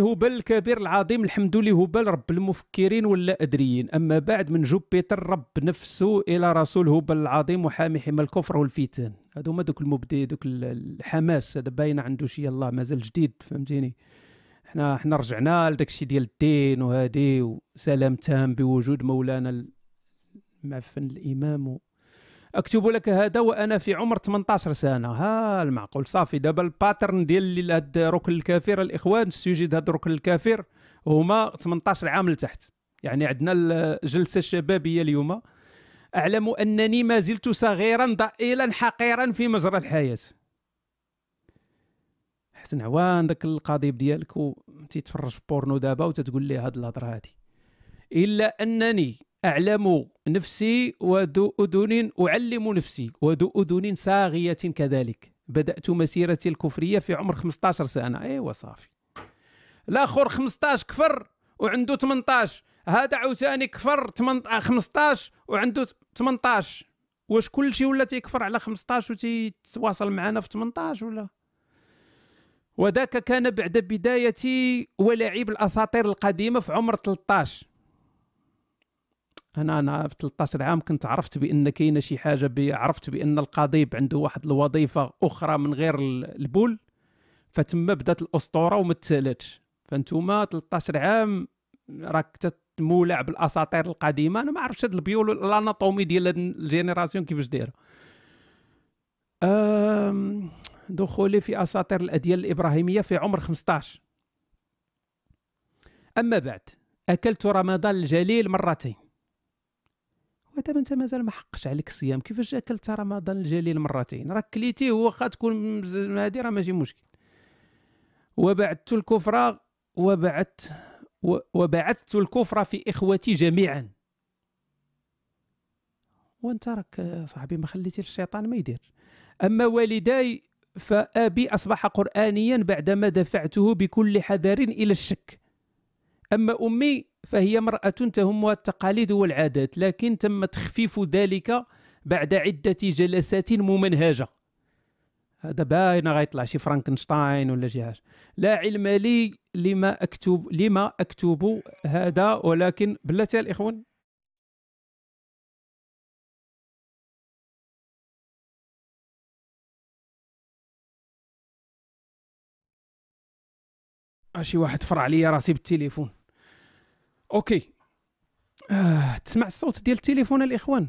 هبل الكبير العظيم الحمد لله هبل رب المفكرين ولا أدريين أما بعد من جوبيتر رب نفسه إلى رسول هبل العظيم وحامي حمى الكفر والفتن هادو هما دوك المبدئ دوك الحماس هذا باين عنده شي الله مازال جديد فهمتيني حنا حنا رجعنا لذاك الشيء ديال الدين وهادي وسلام تام بوجود مولانا المعفن الإمام اكتب لك هذا وانا في عمر 18 سنه ها المعقول صافي دابا الباترن ديال هاد ركن الكافر الاخوان السجد هاد ركن الكافر هما 18 عام لتحت يعني عندنا الجلسه الشبابيه اليوم اعلم انني ما زلت صغيرا ضئيلا حقيرا في مجرى الحياه حسن عوان داك القضيب ديالك وتتفرج في بورنو دابا وتتقول لي هاد الهضره هادي الا انني أعلم نفسي وذو أذن أعلم نفسي وذو أذن صاغية كذلك بدأت مسيرتي الكفرية في عمر 15 سنة إيوا صافي الآخر 15 كفر وعنده 18 هذا عاوتاني كفر 15 وعنده 18 واش كلشي ولا تيكفر على 15 وتيتواصل معنا في 18 ولا وذاك كان بعد بدايتي ولعيب الاساطير القديمه في عمر 13 انا انا في 13 عام كنت عرفت بان كاينه شي حاجه بي عرفت بان القضيب عنده واحد الوظيفه اخرى من غير البول فتما بدات الاسطوره وما تسالتش فانتوما 13 عام راك تتمولع بالاساطير القديمه انا ما عرفتش هاد البيول الاناتومي ديال الجينيراسيون كيفاش دايره دخولي في اساطير الاديان الابراهيميه في عمر 15 اما بعد اكلت رمضان الجليل مرتين دابا انت مازال ما حقش عليك الصيام كيفاش اكلت رمضان الجليل مرتين راك كليتيه واخا تكون هذه راه ماشي مشكل وبعدت الكفر وبعدت وبعثت الكفر في اخوتي جميعا وانت راك صاحبي ما خليتي الشيطان ما يدير اما والداي فابي اصبح قرانيا بعدما دفعته بكل حذر الى الشك اما امي فهي مرأة تهم التقاليد والعادات لكن تم تخفيف ذلك بعد عدة جلسات ممنهجة هذا باين غيطلع شي فرانكنشتاين ولا شي حاجه لا علم لي لما اكتب لما اكتب هذا ولكن بلاتي الاخوان شي واحد فرع لي راسي بالتليفون اوكي آه، تسمع الصوت ديال التليفون الاخوان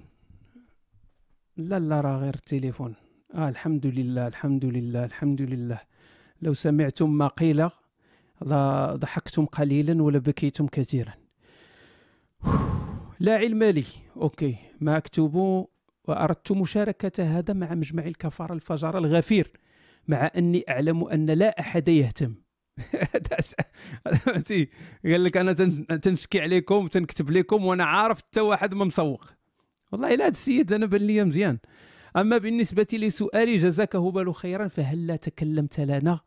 لا لا راه غير التليفون آه الحمد لله الحمد لله الحمد لله لو سمعتم ما قيل لا ضحكتم قليلا ولا بكيتم كثيرا لا علم لي اوكي ما اكتب واردت مشاركه هذا مع مجمع الكفاره الفجر الغفير مع اني اعلم ان لا احد يهتم قال لك انا تنشكي عليكم تنكتب لكم وانا عارف حتى واحد ما مسوق والله لا هذا السيد انا بان لي مزيان اما بالنسبه لسؤالي جزاك هبل خيرا فهلا تكلمت لنا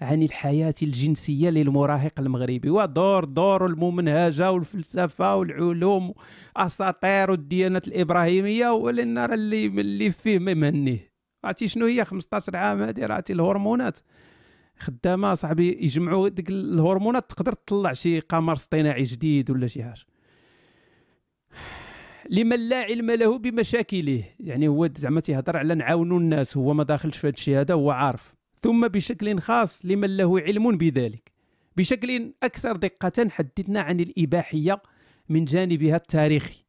عن الحياة الجنسية للمراهق المغربي ودور دور الممنهجة والفلسفة والعلوم أساطير والديانات الإبراهيمية ولنا اللي اللي فيه ما يمنيه عرفتي شنو هي 15 عام هذه راه الهرمونات خدامه صاحبي يجمعوا ديك الهرمونات تقدر تطلع شي قمر اصطناعي جديد ولا شي حاجه لمن لا علم له بمشاكله يعني هو زعما تيهضر على نعاونوا الناس هو ما داخلش في الشيء هذا هو عارف ثم بشكل خاص لمن له علم بذلك بشكل اكثر دقه حدثنا عن الاباحيه من جانبها التاريخي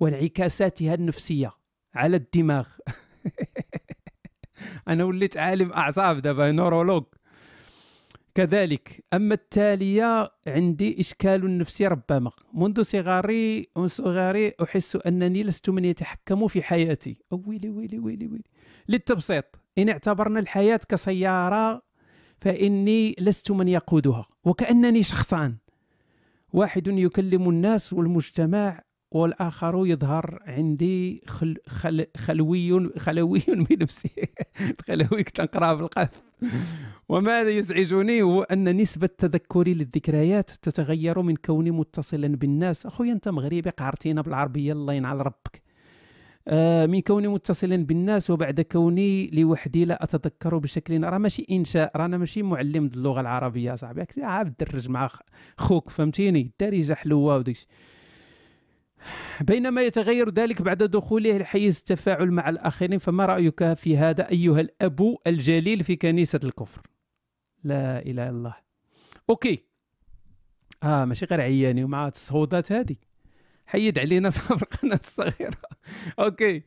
وانعكاساتها النفسيه على الدماغ انا وليت عالم اعصاب دابا نورولوج كذلك أما التالية عندي إشكال نفسي ربما منذ صغري من صغري أحس أنني لست من يتحكم في حياتي ويلي ويلي ويلي ويلي للتبسيط إن اعتبرنا الحياة كسيارة فإني لست من يقودها وكأنني شخصان واحد يكلم الناس والمجتمع والآخر يظهر عندي خل خل خلوي خلوي نفسي خلوي كنت نقرا بالقاف وما يزعجني هو أن نسبة تذكري للذكريات تتغير من كوني متصلا بالناس أخويا أنت مغربي قهرتينا بالعربية الله ينعل ربك آه، من كوني متصلا بالناس وبعد كوني لوحدي لا اتذكر بشكل راه ماشي انشاء رانا ماشي معلم اللغه العربيه صاحبي عاب درج مع خوك فهمتيني الدارجه حلوه وداكشي بينما يتغير ذلك بعد دخوله لحيز التفاعل مع الآخرين فما رأيك في هذا أيها الأب الجليل في كنيسة الكفر لا إله إلا الله أوكي آه ماشي غير عياني ومع التصويدات هذه حيد علينا صاحب القناة الصغيرة أوكي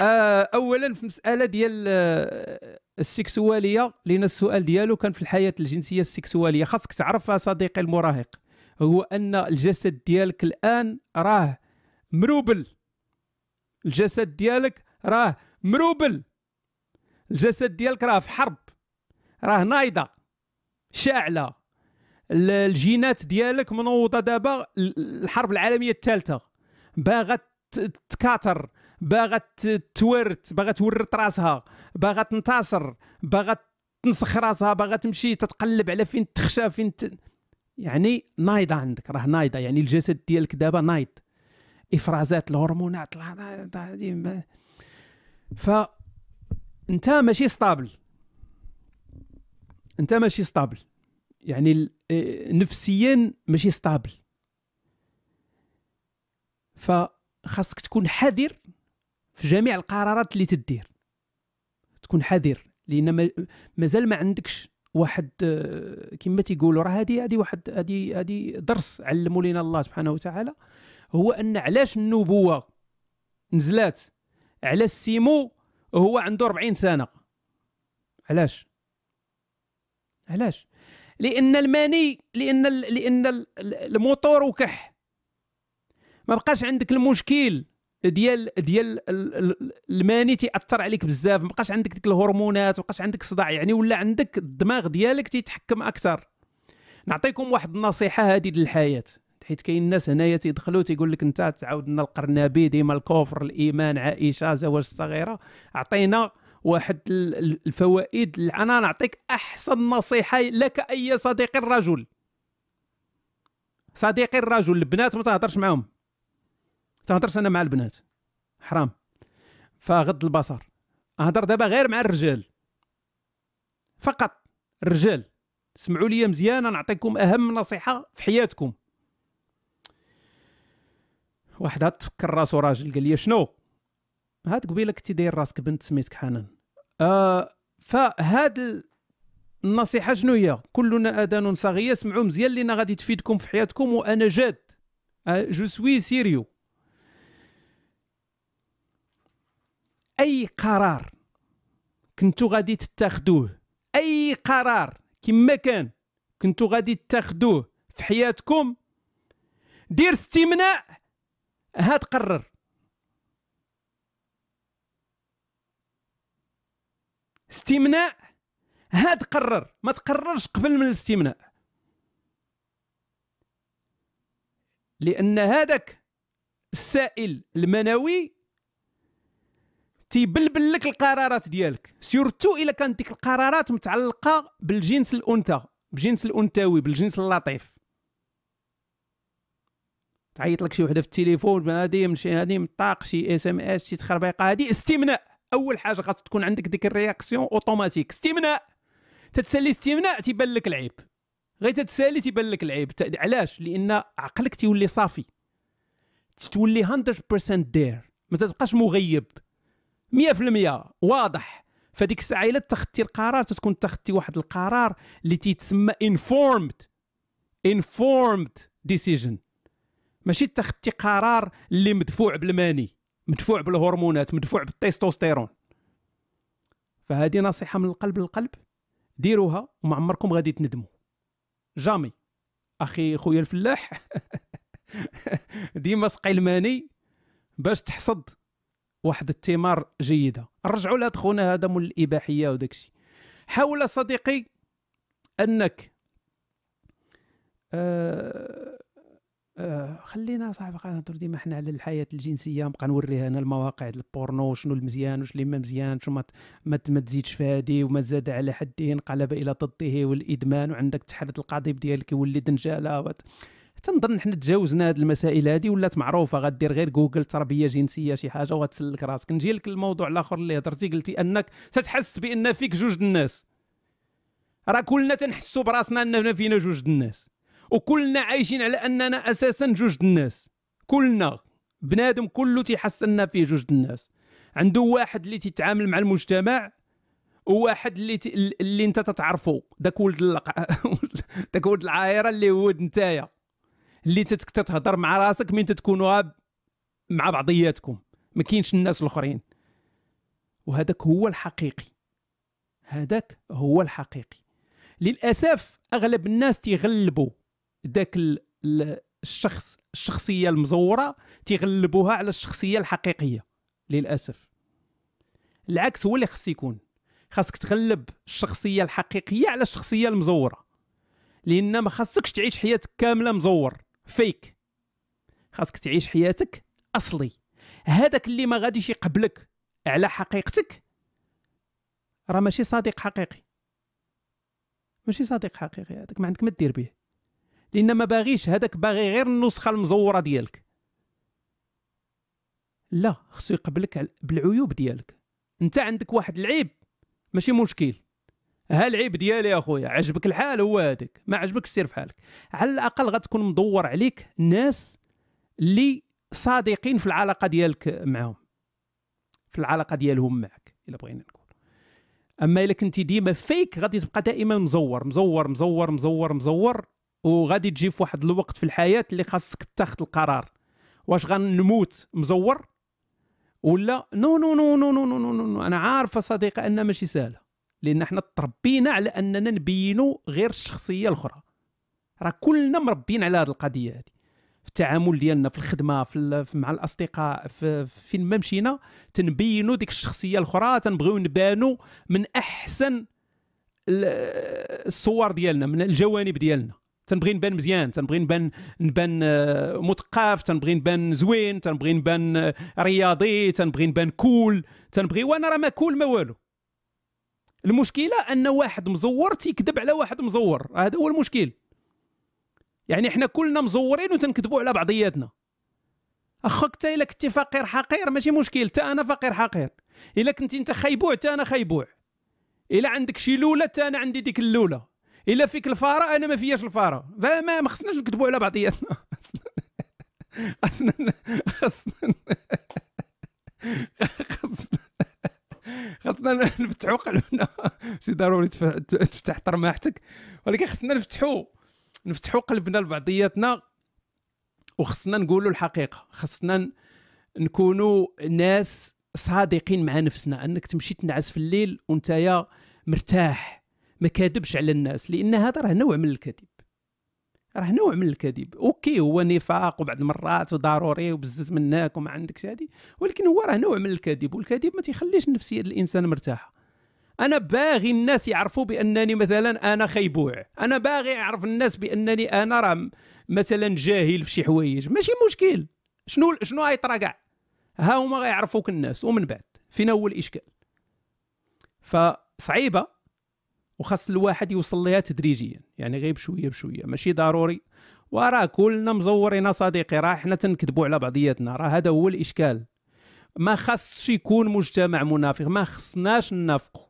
آه اولا في مساله ديال آه، السكسواليه لان السؤال ديالو كان في الحياه الجنسيه السكسواليه خاصك تعرفها صديقي المراهق هو ان الجسد ديالك الان راه مروبل الجسد ديالك راه مروبل الجسد ديالك راه في حرب راه نايضه شاعله الجينات ديالك منوضه دابا الحرب العالميه الثالثه باغا تكاثر باغا تورت باغا تورط راسها باغا تنتصر باغا تنسخ راسها باغا تمشي تتقلب على فين تخشى فين ت... يعني نايضه عندك راه نايضه يعني الجسد ديالك دابا نايض افرازات الهرمونات ف انت ماشي ستابل انت ماشي ستابل يعني آه، نفسيا ماشي ستابل فخاصك تكون حذر في جميع القرارات اللي تدير تكون حذر لان مازال ما عندكش واحد آه، كما تيقولوا راه هذه هذه واحد هذه هذه درس علموا لنا الله سبحانه وتعالى هو ان علاش النبوه نزلات على السيمو هو عنده 40 سنه علاش علاش لان الماني لان لان الموتور وكح ما بقاش عندك المشكل ديال ديال الماني تياثر عليك بزاف ما بقاش عندك ديك الهرمونات ما بقاش عندك صداع يعني ولا عندك الدماغ ديالك تيتحكم اكثر نعطيكم واحد النصيحه هذه للحياه حيت كاين الناس هنايا تيدخلوا تيقول لك انت تعاود لنا القرنبي ديما الكفر الايمان عائشه زواج الصغيره اعطينا واحد الفوائد انا نعطيك احسن نصيحه لك اي صديق الرجل صديقي الرجل البنات ما تهضرش معاهم تهضرش انا مع البنات حرام فغض البصر اهضر دابا غير مع الرجال فقط الرجال سمعوا لي مزيان نعطيكم اهم نصيحه في حياتكم واحد عاد تفكر راسو راجل قال لي شنو هاد قبيله كنتي داير راسك بنت سميتك حنان آه فهاد النصيحه شنو هي كلنا اذان صاغيه سمعوا مزيان لان غادي تفيدكم في حياتكم وانا جاد جو سوي سيريو اي قرار كنتو غادي تتاخدوه اي قرار كما كان كنتو غادي تتاخدوه في حياتكم دير استمناء هات قرر استمناء هاد قرر ما تقررش قبل من الاستمناء لان هذاك السائل المنوي تيبلبل لك القرارات ديالك سيرتو الا كانت ديك القرارات متعلقه بالجنس الانثى بجنس الانثوي بالجنس اللطيف تعيط لك شي وحده في التليفون هذه مشي هذه من الطاق شي اس ام اس شي تخربيقه هذه استمناء اول حاجه خاص تكون عندك ديك الرياكسيون اوتوماتيك استمناء تتسالي استمناء تيبان لك العيب غير تتسالي تيبان لك العيب علاش لان عقلك تيولي صافي تولي 100% دير ما تبقاش مغيب 100% واضح فديك الساعه الا تخطي القرار تتكون تخطي واحد القرار اللي تيتسمى informed informed decision ماشي تاخذتي قرار اللي مدفوع بالماني مدفوع بالهرمونات مدفوع بالتستوستيرون فهذه نصيحه من القلب للقلب ديروها وما عمركم غادي تندموا جامي اخي خويا الفلاح ديما سقي الماني باش تحصد واحد الثمار جيده نرجعوا لهاد خونا هذا مول الاباحيه وداكشي حاول صديقي انك آه آه، خلينا صاحبي نهضر ديما حنا على الحياه الجنسيه نبقى نوريها انا المواقع البورنو شنو المزيان وشنو اللي ما مزيان شنو ما ما تزيدش في هادي وما زاد على حده انقلب الى ضده والادمان وعندك تحرد القضيب ديالك يولي دنجاله تنظن حنا تجاوزنا هاد المسائل هادي ولات معروفه غدير غير جوجل تربيه جنسيه شي حاجه وغتسلك راسك نجي لك الموضوع الاخر اللي هضرتي قلتي انك تتحس بان فيك جوج الناس راه كلنا تنحسوا براسنا ان فينا جوج الناس وكلنا عايشين على اننا اساسا جوج الناس كلنا بنادم كله تيحسنا فيه جوج الناس عنده واحد اللي تيتعامل مع المجتمع وواحد اللي ت... اللي انت تتعرفو داك ولد اللق... داك ولد العايره اللي هو نتايا اللي تتهضر مع راسك من تتكونوا مع بعضياتكم ما كاينش الناس الاخرين وهذاك هو الحقيقي هذاك هو الحقيقي للاسف اغلب الناس تيغلبوا ذاك الشخص الشخصيه المزوره تيغلبوها على الشخصيه الحقيقيه للاسف العكس هو اللي خص يكون خاصك تغلب الشخصيه الحقيقيه على الشخصيه المزوره لان ما خاصكش تعيش حياتك كامله مزور فيك خاصك تعيش حياتك اصلي هذاك اللي ما غاديش يقبلك على حقيقتك راه ماشي صديق حقيقي ماشي صديق حقيقي هذاك ما عندك ما دير به لان ما باغيش هذاك باغي غير النسخه المزوره ديالك لا خصو يقبلك بالعيوب ديالك انت عندك واحد العيب ماشي مشكل ها العيب ديالي يا خويا عجبك الحال هو هذاك ما عجبك سير حالك على الاقل غتكون مدور عليك ناس اللي صادقين في العلاقه ديالك معهم في العلاقه ديالهم معك الا بغينا نقول اما الا كنتي ديما فيك غادي تبقى دائما مزور مزور مزور مزور مزور وغادي تجي في واحد الوقت في الحياه اللي خاصك تاخذ القرار واش غنموت مزور ولا نو نو نو نو نو نو نو, نو. انا عارفه صديقه ان ماشي سهله لان احنا تربينا على اننا نبينو غير الشخصيه الاخرى راه كلنا مربين على هذه القضيه هذه في التعامل ديالنا في الخدمه في مع الاصدقاء في فين ما مشينا تنبينوا ديك الشخصيه الاخرى تنبغيو نبانو من احسن الصور ديالنا من الجوانب ديالنا تنبغي نبان مزيان تنبغي نبان نبان آه، مثقف تنبغي نبان زوين تنبغي نبان آه، رياضي تنبغي نبان كول تنبغي وانا راه ما كول ما والو المشكله ان واحد مزور تيكذب على واحد مزور هذا هو المشكل يعني حنا كلنا مزورين وتنكذبوا على بعضياتنا اخوك حتى الا كنتي فقير حقير ماشي مشكل حتى انا فقير حقير الا كنتي انت خيبوع حتى انا خيبوع الا عندك شي لوله حتى انا عندي ديك اللوله الا فيك الفاره انا ما فياش الفاره فما ما خصناش نكذبوا على بعضياتنا خصنا خصنا خصنا خصنا نفتحوا قلبنا ماشي ضروري تفتح طرماحتك ولكن خصنا نفتحوا نفتحوا قلبنا لبعضياتنا وخصنا نقولوا الحقيقه خصنا نكونوا ناس صادقين مع نفسنا انك تمشي تنعس في الليل وانت مرتاح ما كاذبش على الناس لان هذا راه نوع من الكذب راه نوع من الكذب اوكي هو نفاق وبعض المرات وضروري وبزز منك وما عندكش هادي ولكن هو راه نوع من الكذب والكذب ما تيخليش النفسيه الانسان مرتاحه انا باغي الناس يعرفوا بانني مثلا انا خيبوع انا باغي يعرف الناس بانني انا راه مثلا جاهل في شي حوايج ماشي مشكل شنو شنو غيطرا كاع ها هما غيعرفوك الناس ومن بعد فينا هو الاشكال فصعيبه وخاص الواحد يوصل ليها تدريجيا يعني غير بشويه بشويه ماشي ضروري وراه كلنا مزورين صديقي راه حنا تنكذبوا على بعضياتنا راه هذا هو الاشكال ما خاصش يكون مجتمع منافق ما خصناش ننافقوا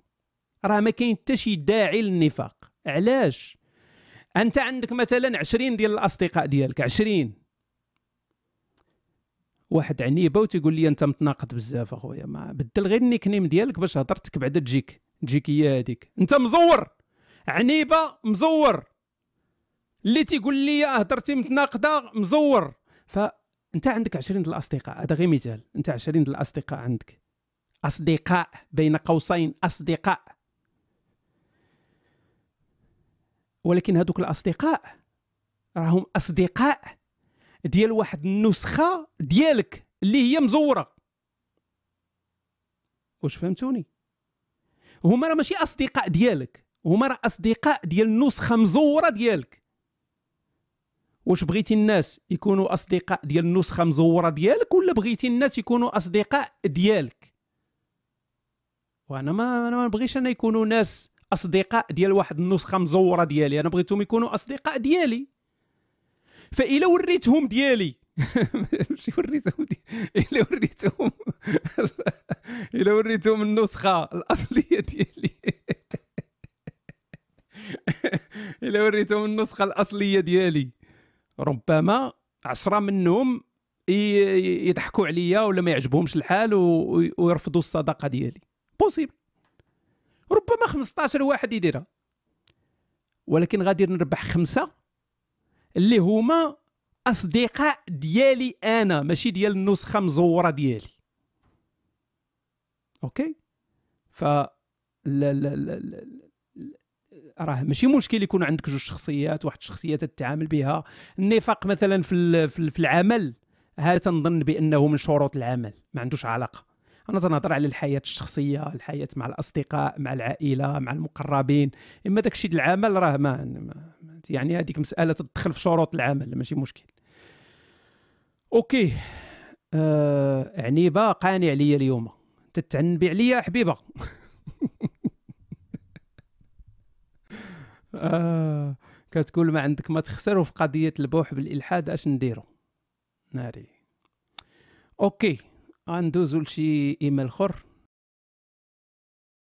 راه ما كاين حتى شي داعي للنفاق علاش انت عندك مثلا عشرين ديال الاصدقاء ديالك عشرين واحد عنيبه وتيقول لي انت متناقض بزاف اخويا ما بدل غير النيك نيم ديالك باش هضرتك بعدا تجيك تجيك هي هذيك انت مزور عنيبه مزور اللي تيقول لي هضرتي اه متناقضه مزور فانت عندك 20 الاصدقاء هذا غير مثال انت 20 الاصدقاء عندك اصدقاء بين قوسين اصدقاء ولكن هذوك الاصدقاء راهم اصدقاء ديال واحد النسخه ديالك اللي هي مزوره واش فهمتوني هما راه ماشي اصدقاء ديالك هما راه اصدقاء ديال النسخه مزوره ديالك واش بغيتي الناس يكونوا اصدقاء ديال النسخه مزوره ديالك ولا بغيتي الناس يكونوا اصدقاء ديالك وانا ما انا ما بغيش انا يكونوا ناس اصدقاء ديال واحد النسخه مزوره ديالي انا بغيتهم يكونوا اصدقاء ديالي فإلا وريتهم ديالي ماشي وريتهم الا وريتهم الا وريتهم النسخه الاصليه ديالي الا وريتهم النسخه الاصليه ديالي ربما عشرة منهم يضحكوا عليا ولا ما يعجبهمش الحال ويرفضوا الصداقه ديالي بوسيبل ربما 15 واحد يديرها ولكن غادي نربح خمسه اللي هما الاصدقاء ديالي انا ماشي ديال النسخه مزوره ديالي اوكي ف لا لا لا راه ماشي مشكل يكون عندك جوج شخصيات واحد الشخصيه تتعامل بها النفاق مثلا في في العمل هذا تنظن بانه من شروط العمل ما عندوش علاقه انا تنهضر على الحياه الشخصيه الحياه مع الاصدقاء مع العائله مع المقربين اما داكشي ديال العمل راه ما يعني هذيك مساله تدخل في شروط العمل ماشي مشكل اوكي آه عنيبه قانع ليا اليوم تتعنبي عليا حبيبه آه كتقول ما عندك ما تخسر وفي قضيه البوح بالالحاد اش نديرو ناري اوكي غندوزو لشي ايميل اخر